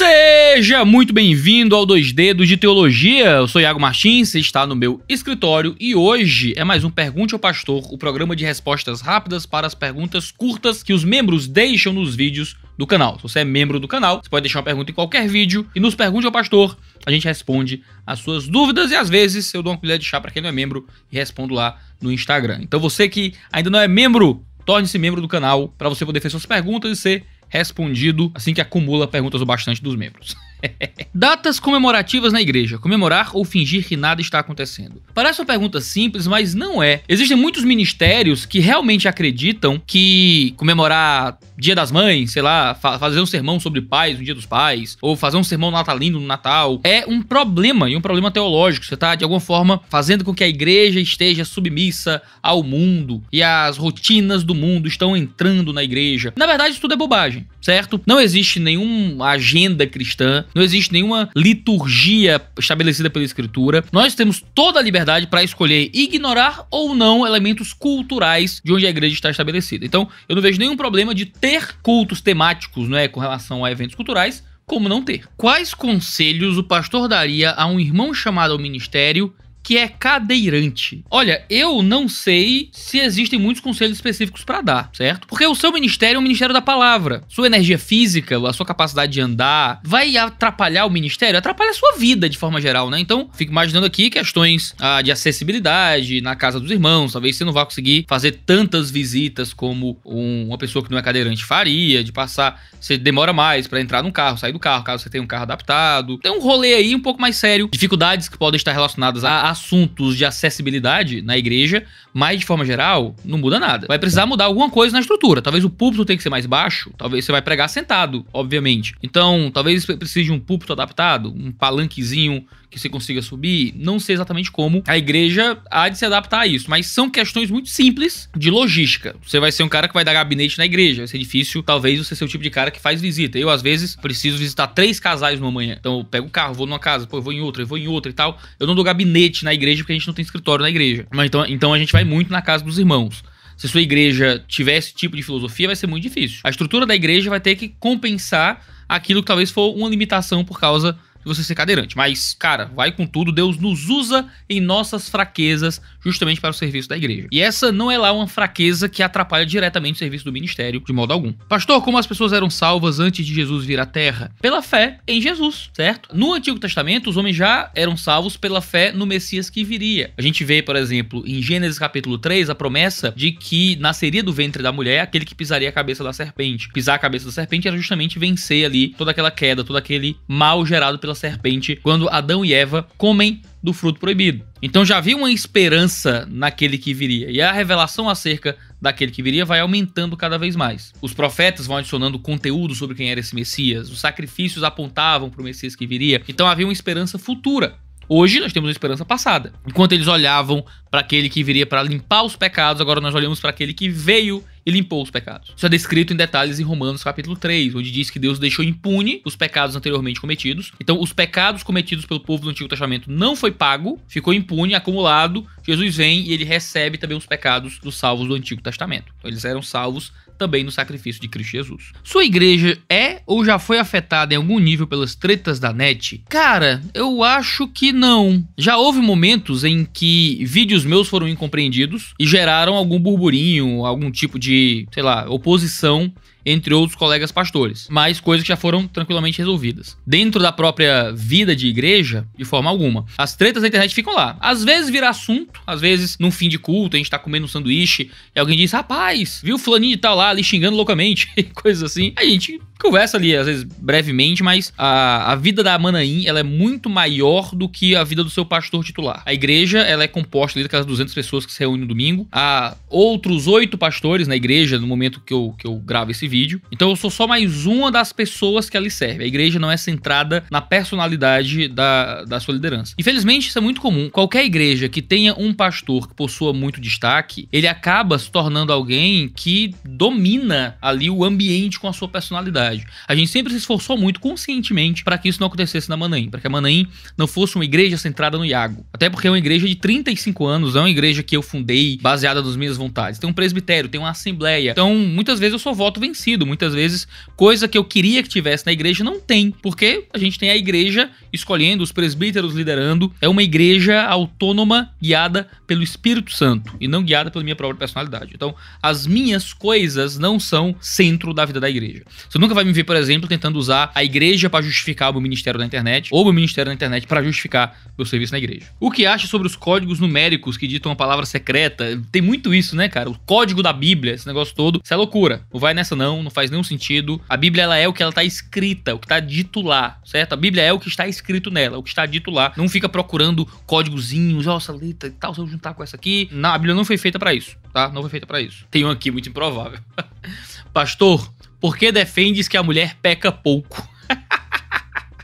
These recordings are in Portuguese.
Seja muito bem-vindo ao Dois Dedos de Teologia. Eu sou Iago Martins, Você está no meu escritório e hoje é mais um Pergunte ao Pastor, o programa de respostas rápidas para as perguntas curtas que os membros deixam nos vídeos do canal. Se você é membro do canal, você pode deixar uma pergunta em qualquer vídeo e nos pergunte ao pastor. A gente responde as suas dúvidas e às vezes eu dou uma colher de chá para quem não é membro e respondo lá no Instagram. Então você que ainda não é membro, torne-se membro do canal para você poder fazer suas perguntas e ser respondido assim que acumula perguntas o bastante dos membros. Datas comemorativas na igreja. Comemorar ou fingir que nada está acontecendo. Parece uma pergunta simples, mas não é. Existem muitos ministérios que realmente acreditam que comemorar Dia das Mães, sei lá, fa fazer um sermão sobre pais no Dia dos Pais, ou fazer um sermão natalino no Natal, é um problema e um problema teológico. Você está de alguma forma, fazendo com que a igreja esteja submissa ao mundo e as rotinas do mundo estão entrando na igreja. Na verdade, isso tudo é bobagem, certo? Não existe nenhuma agenda cristã, não existe nenhuma liturgia estabelecida pela Escritura. Nós temos toda a liberdade para escolher ignorar ou não elementos culturais de onde a igreja está estabelecida. Então, eu não vejo nenhum problema de ter ter cultos temáticos né, com relação a eventos culturais, como não ter. Quais conselhos o pastor daria a um irmão chamado ao ministério que é cadeirante. Olha, eu não sei se existem muitos conselhos específicos para dar, certo? Porque o seu ministério é o ministério da palavra. Sua energia física, a sua capacidade de andar, vai atrapalhar o ministério? Atrapalha a sua vida de forma geral, né? Então, fico imaginando aqui questões ah, de acessibilidade na casa dos irmãos. Talvez você não vá conseguir fazer tantas visitas como um, uma pessoa que não é cadeirante faria, de passar. Você demora mais para entrar no carro, sair do carro, caso você tenha um carro adaptado. Tem um rolê aí um pouco mais sério. Dificuldades que podem estar relacionadas a assuntos de acessibilidade na igreja, mas de forma geral, não muda nada. Vai precisar mudar alguma coisa na estrutura. Talvez o púlpito tenha que ser mais baixo, talvez você vai pregar sentado, obviamente. Então, talvez precise de um púlpito adaptado, um palanquezinho que você consiga subir. Não sei exatamente como a igreja há de se adaptar a isso, mas são questões muito simples de logística. Você vai ser um cara que vai dar gabinete na igreja, vai ser difícil, talvez você ser o tipo de cara que faz visita. Eu, às vezes, preciso visitar três casais numa manhã. Então, eu pego o carro, vou numa casa, pô, eu vou em outra, eu vou em outra e tal. Eu não dou gabinete na igreja porque a gente não tem escritório na igreja. Mas então, então a gente vai muito na casa dos irmãos se sua igreja tiver esse tipo de filosofia, vai ser muito difícil. A estrutura da igreja vai ter que compensar aquilo que talvez for uma limitação por causa você ser cadeirante. Mas, cara, vai com tudo. Deus nos usa em nossas fraquezas, justamente para o serviço da igreja. E essa não é lá uma fraqueza que atrapalha diretamente o serviço do ministério, de modo algum. Pastor, como as pessoas eram salvas antes de Jesus vir à terra? Pela fé em Jesus, certo? No Antigo Testamento, os homens já eram salvos pela fé no Messias que viria. A gente vê, por exemplo, em Gênesis capítulo 3, a promessa de que nasceria do ventre da mulher aquele que pisaria a cabeça da serpente. Pisar a cabeça da serpente era justamente vencer ali toda aquela queda, todo aquele mal gerado pela pela serpente quando Adão e Eva comem do fruto proibido. Então já havia uma esperança naquele que viria, e a revelação acerca daquele que viria vai aumentando cada vez mais. Os profetas vão adicionando conteúdo sobre quem era esse Messias, os sacrifícios apontavam para o Messias que viria, então havia uma esperança futura. Hoje nós temos uma esperança passada. Enquanto eles olhavam para aquele que viria para limpar os pecados, agora nós olhamos para aquele que veio e limpou os pecados. Isso é descrito em detalhes em Romanos capítulo 3, onde diz que Deus deixou impune os pecados anteriormente cometidos. Então, os pecados cometidos pelo povo do Antigo Testamento não foi pago, ficou impune, acumulado. Jesus vem e ele recebe também os pecados dos salvos do Antigo Testamento. Então, eles eram salvos também no sacrifício de Cristo Jesus. Sua igreja é ou já foi afetada em algum nível pelas tretas da net? Cara, eu acho que não. Já houve momentos em que vídeos Vídeos meus foram incompreendidos e geraram algum burburinho, algum tipo de, sei lá, oposição entre outros colegas pastores, mas coisas que já foram tranquilamente resolvidas. Dentro da própria vida de igreja, de forma alguma, as tretas da internet ficam lá. Às vezes vira assunto, às vezes num fim de culto, a gente tá comendo um sanduíche e alguém diz: rapaz, viu o fulaninho de tal lá ali xingando loucamente, coisas assim. A gente conversa ali, às vezes, brevemente, mas a, a vida da Manaim, ela é muito maior do que a vida do seu pastor titular. A igreja, ela é composta ali daquelas 200 pessoas que se reúnem no domingo. Há outros oito pastores na igreja no momento que eu, que eu gravo esse vídeo. Então eu sou só mais uma das pessoas que ali serve. A igreja não é centrada na personalidade da, da sua liderança. Infelizmente, isso é muito comum. Qualquer igreja que tenha um pastor que possua muito destaque, ele acaba se tornando alguém que domina ali o ambiente com a sua personalidade. A gente sempre se esforçou muito conscientemente para que isso não acontecesse na Manaim, para que a Manaim não fosse uma igreja centrada no Iago. Até porque é uma igreja de 35 anos, é uma igreja que eu fundei baseada nas minhas vontades. Tem um presbitério, tem uma assembleia. Então, muitas vezes eu sou voto vencido, muitas vezes coisa que eu queria que tivesse na igreja não tem, porque a gente tem a igreja escolhendo os presbíteros liderando. É uma igreja autônoma guiada pelo Espírito Santo e não guiada pela minha própria personalidade. Então, as minhas coisas não são centro da vida da igreja. Você nunca vai vai me ver, por exemplo, tentando usar a igreja para justificar o meu ministério da internet, ou o meu ministério da internet para justificar meu serviço na igreja. O que acha sobre os códigos numéricos que ditam a palavra secreta? Tem muito isso, né, cara? O código da Bíblia, esse negócio todo, isso é loucura. Não vai nessa não, não faz nenhum sentido. A Bíblia ela é o que ela tá escrita, o que tá dito lá, certo? A Bíblia é o que está escrito nela, o que está dito lá. Não fica procurando códigozinhos, ó, essa letra e tal, se eu juntar com essa aqui. Não, a Bíblia não foi feita para isso, tá? Não foi feita para isso. Tem um aqui muito improvável. Pastor, porque defendes que a mulher peca pouco.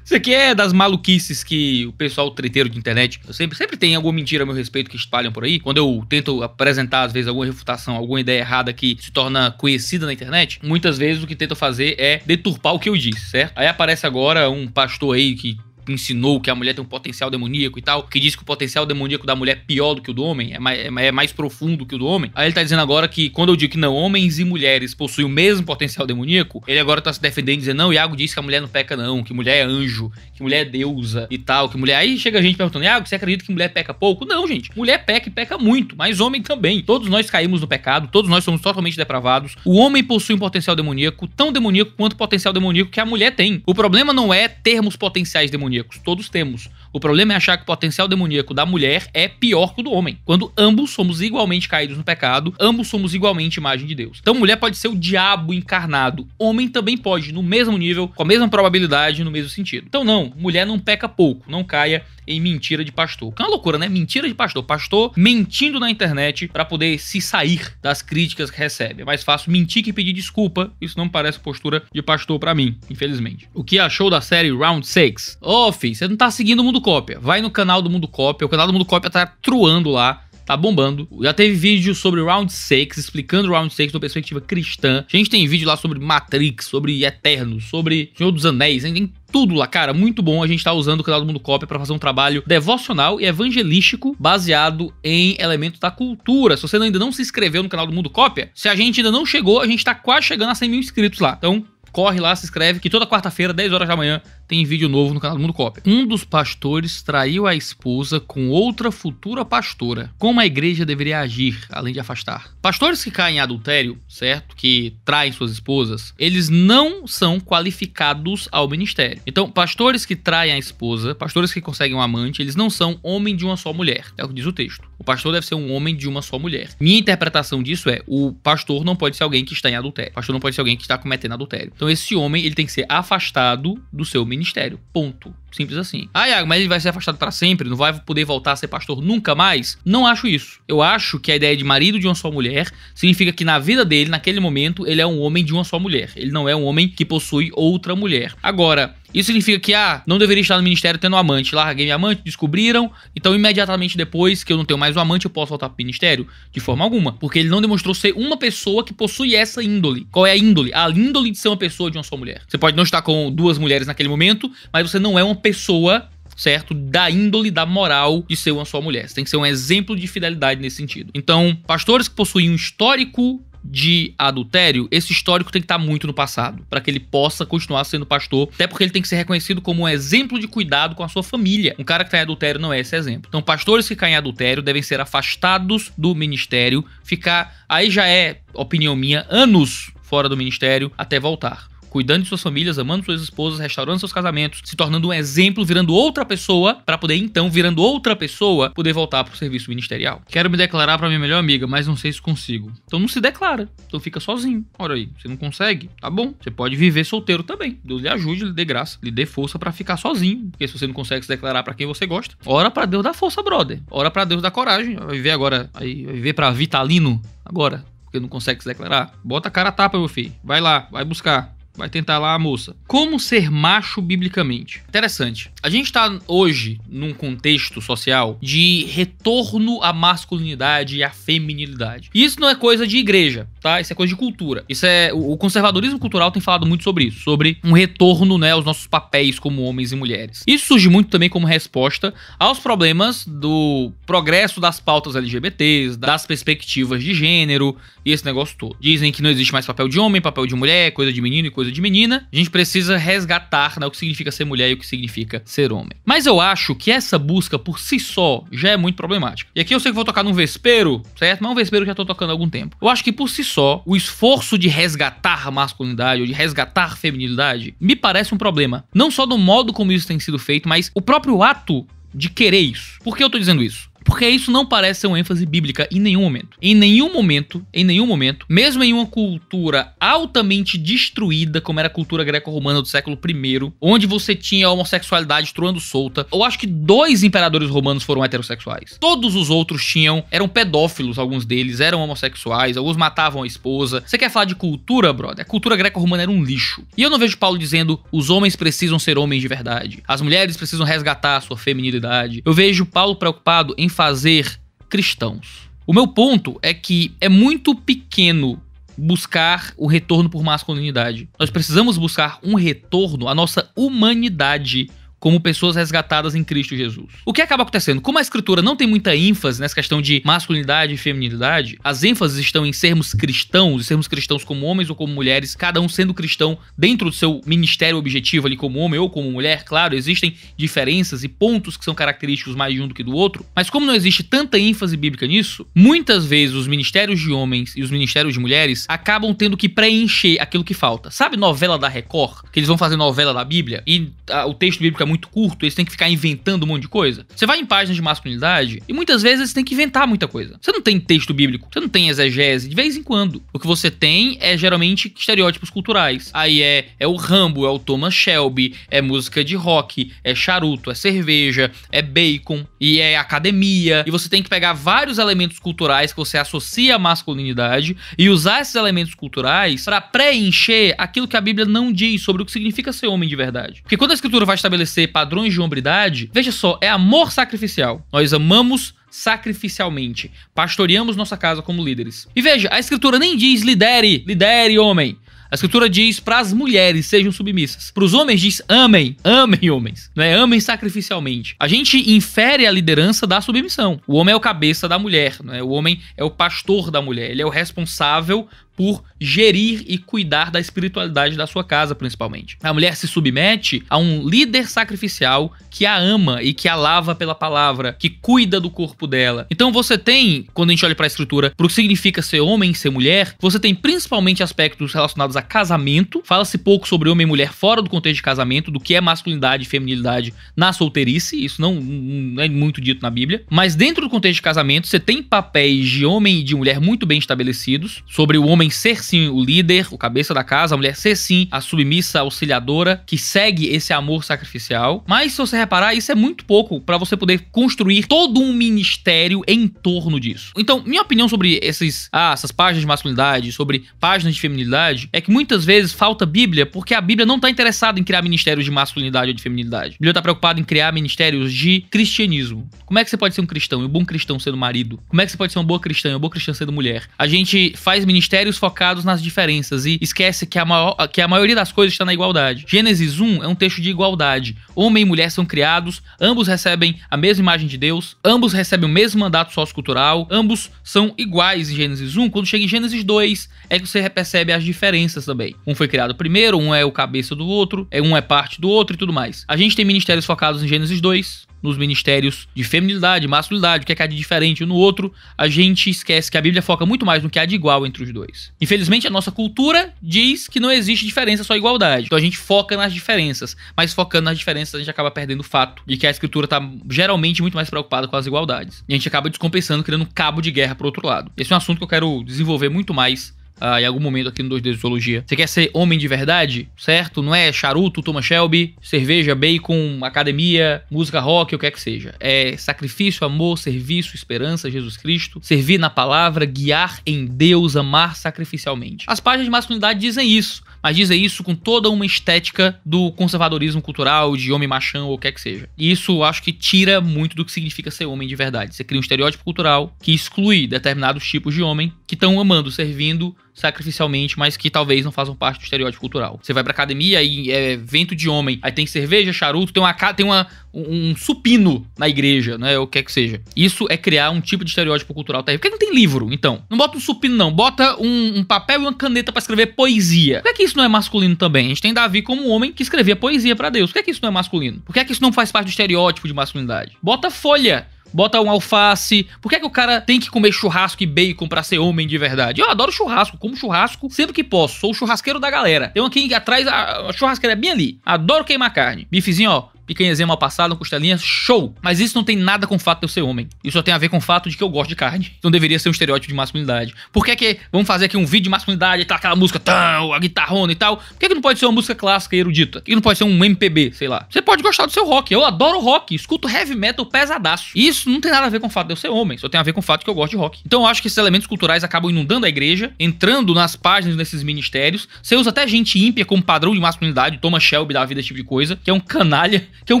Isso aqui é das maluquices que o pessoal treteiro de internet. Eu sempre, sempre tem alguma mentira a meu respeito que espalham por aí. Quando eu tento apresentar, às vezes, alguma refutação, alguma ideia errada que se torna conhecida na internet, muitas vezes o que tento fazer é deturpar o que eu disse, certo? Aí aparece agora um pastor aí que ensinou que a mulher tem um potencial demoníaco e tal, que diz que o potencial demoníaco da mulher é pior do que o do homem, é mais, é, é mais profundo que o do homem. Aí ele tá dizendo agora que quando eu digo que não, homens e mulheres possuem o mesmo potencial demoníaco, ele agora tá se defendendo dizendo, não, Iago disse que a mulher não peca não, que mulher é anjo, que mulher é deusa e tal, que mulher... Aí chega a gente perguntando, Iago, você acredita que mulher peca pouco? Não, gente. Mulher peca e peca muito, mas homem também. Todos nós caímos no pecado, todos nós somos totalmente depravados. O homem possui um potencial demoníaco, tão demoníaco quanto o potencial demoníaco que a mulher tem. O problema não é termos potenciais demoníacos, demoníacos, todos temos. O problema é achar que o potencial demoníaco da mulher é pior que o do homem, quando ambos somos igualmente caídos no pecado, ambos somos igualmente imagem de Deus. Então, mulher pode ser o diabo encarnado, homem também pode, no mesmo nível, com a mesma probabilidade, no mesmo sentido. Então, não, mulher não peca pouco, não caia em mentira de pastor. Que é uma loucura, né? Mentira de pastor. Pastor mentindo na internet para poder se sair das críticas que recebe. É mais fácil mentir que pedir desculpa. Isso não parece postura de pastor para mim, infelizmente. O que achou da série Round 6? Oh, off, você não tá seguindo o Mundo Cópia, vai no canal do Mundo Cópia, o canal do Mundo Cópia tá truando lá, tá bombando. Já teve vídeo sobre Round 6, explicando Round 6 da perspectiva cristã. A gente tem vídeo lá sobre Matrix, sobre Eterno, sobre Senhor dos Anéis, tem tudo lá, cara, muito bom. A gente tá usando o canal do Mundo Cópia para fazer um trabalho devocional e evangelístico baseado em elementos da cultura. Se você ainda não se inscreveu no canal do Mundo Cópia, se a gente ainda não chegou, a gente tá quase chegando a 100 mil inscritos lá. Então, corre lá, se inscreve, que toda quarta-feira, 10 horas da manhã, tem vídeo novo no canal do Mundo Cópia. Um dos pastores traiu a esposa com outra futura pastora. Como a igreja deveria agir, além de afastar? Pastores que caem em adultério, certo? Que traem suas esposas, eles não são qualificados ao ministério. Então, pastores que traem a esposa, pastores que conseguem um amante, eles não são homem de uma só mulher. É o que diz o texto. O pastor deve ser um homem de uma só mulher. Minha interpretação disso é: o pastor não pode ser alguém que está em adultério. O pastor não pode ser alguém que está cometendo adultério. Então, esse homem ele tem que ser afastado do seu ministério ministério. Ponto. Simples assim. Ah, Iago, mas ele vai ser afastado para sempre? Não vai poder voltar a ser pastor nunca mais? Não acho isso. Eu acho que a ideia de marido de uma só mulher significa que na vida dele, naquele momento, ele é um homem de uma só mulher. Ele não é um homem que possui outra mulher. Agora, isso significa que, ah, não deveria estar no ministério tendo um amante. Larguei minha amante, descobriram. Então, imediatamente depois que eu não tenho mais o um amante, eu posso voltar pro ministério? De forma alguma. Porque ele não demonstrou ser uma pessoa que possui essa índole. Qual é a índole? A índole de ser uma pessoa de uma só mulher. Você pode não estar com duas mulheres naquele momento, mas você não é uma pessoa certo? Da índole, da moral de ser uma só mulher. Você tem que ser um exemplo de fidelidade nesse sentido. Então, pastores que possuem um histórico de adultério, esse histórico tem que estar tá muito no passado, para que ele possa continuar sendo pastor, até porque ele tem que ser reconhecido como um exemplo de cuidado com a sua família. Um cara que está em adultério não é esse exemplo. Então, pastores que caem em adultério devem ser afastados do ministério, ficar, aí já é opinião minha, anos fora do ministério até voltar cuidando de suas famílias, amando suas esposas, restaurando seus casamentos, se tornando um exemplo, virando outra pessoa, para poder então, virando outra pessoa, poder voltar pro serviço ministerial. Quero me declarar para minha melhor amiga, mas não sei se consigo. Então não se declara, então fica sozinho. Ora aí, você não consegue? Tá bom, você pode viver solteiro também. Deus lhe ajude, lhe dê graça, lhe dê força para ficar sozinho, porque se você não consegue se declarar para quem você gosta, ora para Deus dar força, brother. Ora para Deus dar coragem. Vai viver agora, aí vai para Vitalino agora. Porque não consegue se declarar, bota a cara a tapa, meu filho. Vai lá, vai buscar. Vai tentar lá a moça. Como ser macho biblicamente? Interessante. A gente está hoje num contexto social de retorno à masculinidade e à feminilidade. Isso não é coisa de igreja tá? Isso é coisa de cultura. Isso é. O conservadorismo cultural tem falado muito sobre isso, sobre um retorno, né, aos nossos papéis como homens e mulheres. Isso surge muito também como resposta aos problemas do progresso das pautas LGBTs, das perspectivas de gênero e esse negócio todo. Dizem que não existe mais papel de homem, papel de mulher, coisa de menino e coisa de menina. A gente precisa resgatar né, o que significa ser mulher e o que significa ser homem. Mas eu acho que essa busca por si só já é muito problemática. E aqui eu sei que vou tocar num vespero, certo? Mas um vespero que já tô tocando há algum tempo. Eu acho que por si só o esforço de resgatar masculinidade ou de resgatar feminilidade me parece um problema. Não só do modo como isso tem sido feito, mas o próprio ato de querer isso. Por que eu tô dizendo isso? Porque isso não parece ser uma ênfase bíblica em nenhum momento. Em nenhum momento, em nenhum momento, mesmo em uma cultura altamente destruída, como era a cultura greco-romana do século I, onde você tinha a homossexualidade troando solta, eu acho que dois imperadores romanos foram heterossexuais. Todos os outros tinham, eram pedófilos, alguns deles, eram homossexuais, alguns matavam a esposa. Você quer falar de cultura, brother? A cultura greco-romana era um lixo. E eu não vejo Paulo dizendo os homens precisam ser homens de verdade, as mulheres precisam resgatar a sua feminilidade. Eu vejo Paulo preocupado em fazer cristãos. O meu ponto é que é muito pequeno buscar o retorno por masculinidade. Nós precisamos buscar um retorno à nossa humanidade como pessoas resgatadas em Cristo Jesus. O que acaba acontecendo? Como a escritura não tem muita ênfase nessa questão de masculinidade e feminilidade, as ênfases estão em sermos cristãos, e sermos cristãos como homens ou como mulheres, cada um sendo cristão dentro do seu ministério objetivo ali como homem ou como mulher, claro, existem diferenças e pontos que são característicos mais de um do que do outro, mas como não existe tanta ênfase bíblica nisso, muitas vezes os ministérios de homens e os ministérios de mulheres acabam tendo que preencher aquilo que falta. Sabe novela da Record? Que eles vão fazer novela da Bíblia e a, o texto bíblico é é muito curto, eles têm que ficar inventando um monte de coisa. Você vai em páginas de masculinidade e muitas vezes eles têm que inventar muita coisa. Você não tem texto bíblico, você não tem exegese, de vez em quando. O que você tem é geralmente estereótipos culturais. Aí é, é o Rambo, é o Thomas Shelby, é música de rock, é charuto, é cerveja, é bacon e é academia. E você tem que pegar vários elementos culturais que você associa à masculinidade e usar esses elementos culturais para preencher aquilo que a Bíblia não diz sobre o que significa ser homem de verdade. Porque quando a escritura vai estabelecer padrões de hombridade, veja só, é amor sacrificial. Nós amamos sacrificialmente. Pastoreamos nossa casa como líderes. E veja, a escritura nem diz lidere, lidere, homem. A escritura diz para as mulheres sejam submissas. Para os homens diz amem, amem homens, não é Amem sacrificialmente. A gente infere a liderança da submissão. O homem é o cabeça da mulher, não é O homem é o pastor da mulher, ele é o responsável por gerir e cuidar da espiritualidade da sua casa, principalmente. A mulher se submete a um líder sacrificial que a ama e que a lava pela palavra, que cuida do corpo dela. Então você tem, quando a gente olha para a escritura, para o que significa ser homem e ser mulher, você tem principalmente aspectos relacionados a casamento. Fala-se pouco sobre homem e mulher fora do contexto de casamento, do que é masculinidade e feminilidade na solteirice, isso não, não é muito dito na Bíblia. Mas dentro do contexto de casamento, você tem papéis de homem e de mulher muito bem estabelecidos sobre o homem homem ser sim o líder, o cabeça da casa, a mulher ser sim a submissa, a auxiliadora, que segue esse amor sacrificial. Mas se você reparar, isso é muito pouco para você poder construir todo um ministério em torno disso. Então, minha opinião sobre esses, ah, essas páginas de masculinidade, sobre páginas de feminilidade, é que muitas vezes falta Bíblia, porque a Bíblia não está interessada em criar ministérios de masculinidade ou de feminilidade. A Bíblia está preocupada em criar ministérios de cristianismo. Como é que você pode ser um cristão e um bom cristão sendo marido? Como é que você pode ser uma boa cristã e uma boa cristã sendo mulher? A gente faz ministérios focados nas diferenças e esquece que a, maior, que a maioria das coisas está na igualdade. Gênesis 1 é um texto de igualdade. Homem e mulher são criados, ambos recebem a mesma imagem de Deus, ambos recebem o mesmo mandato sociocultural, ambos são iguais em Gênesis 1. Quando chega em Gênesis 2, é que você percebe as diferenças também. Um foi criado primeiro, um é o cabeça do outro, é, um é parte do outro e tudo mais. A gente tem ministérios focados em Gênesis 2, nos ministérios de feminilidade, masculinidade, o que é que há de diferente um no outro, a gente esquece que a Bíblia foca muito mais no que há de igual entre os dois. Infelizmente, a nossa cultura diz que não existe diferença, só igualdade. Então a gente foca nas diferenças, mas focando nas diferenças a gente acaba perdendo o fato de que a escritura está geralmente muito mais preocupada com as igualdades. E a gente acaba descompensando, criando um cabo de guerra pro outro lado. Esse é um assunto que eu quero desenvolver muito mais ah, em algum momento aqui no 2D de Zoologia. Você quer ser homem de verdade, certo? Não é charuto, Thomas Shelby, cerveja, bacon, academia, música rock, o que é que seja. É sacrifício, amor, serviço, esperança, Jesus Cristo, servir na palavra, guiar em Deus, amar sacrificialmente. As páginas de masculinidade dizem isso mas dizer isso com toda uma estética do conservadorismo cultural, de homem machão ou o que é que seja. E isso acho que tira muito do que significa ser homem de verdade. Você cria um estereótipo cultural que exclui determinados tipos de homem que estão amando, servindo sacrificialmente, mas que talvez não façam parte do estereótipo cultural. Você vai pra academia e é vento de homem, aí tem cerveja, charuto, tem uma tem uma, um supino na igreja, né? O que é que seja. Isso é criar um tipo de estereótipo cultural terrível. Por que não tem livro, então? Não bota um supino, não. Bota um, um papel e uma caneta para escrever poesia. Como que é que isso isso não é masculino também? A gente tem Davi como um homem que escrevia poesia para Deus. Por que, é que isso não é masculino? Por que, é que isso não faz parte do estereótipo de masculinidade? Bota folha bota um alface. Por que, é que o cara tem que comer churrasco e bacon para ser homem de verdade? Eu adoro churrasco, como churrasco sempre que posso. Sou o churrasqueiro da galera. Tem um aqui atrás, a, churrasqueira é bem ali. Adoro queimar carne. Bifezinho, ó, picanhazinha mal passada, uma costelinha, show! Mas isso não tem nada com o fato de eu ser homem. Isso só tem a ver com o fato de que eu gosto de carne. Então deveria ser um estereótipo de masculinidade. Por que que vamos fazer aqui um vídeo de masculinidade, e tá aquela música, tão, a guitarrona e tal? Por que, que não pode ser uma música clássica e erudita? E não pode ser um MPB, sei lá? Você pode gostar do seu rock. Eu adoro rock, escuto heavy metal pesadaço. E isso não tem nada a ver com o fato de eu ser homem, só tem a ver com o fato de que eu gosto de rock. Então eu acho que esses elementos culturais acabam inundando a igreja, entrando nas páginas desses ministérios. Você usa até gente ímpia como padrão de masculinidade, Thomas Shelby da vida, esse tipo de coisa, que é um canalha que é um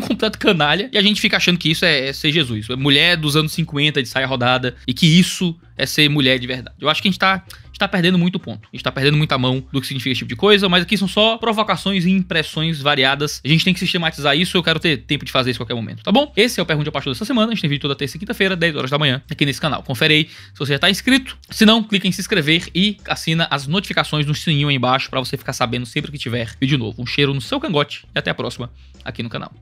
completo canalha, e a gente fica achando que isso é, é ser Jesus. É mulher dos anos 50 de saia rodada, e que isso é ser mulher de verdade. Eu acho que a gente tá está perdendo muito ponto. está perdendo muita mão do que significa esse tipo de coisa, mas aqui são só provocações e impressões variadas. A gente tem que sistematizar isso, eu quero ter tempo de fazer isso a qualquer momento, tá bom? Esse é o Pergunte a Pastor dessa semana, a gente tem vídeo toda terça e quinta-feira, 10 horas da manhã, aqui nesse canal. Confere aí se você já está inscrito. Se não, clica em se inscrever e assina as notificações no sininho aí embaixo para você ficar sabendo sempre que tiver vídeo novo. Um cheiro no seu cangote e até a próxima aqui no canal.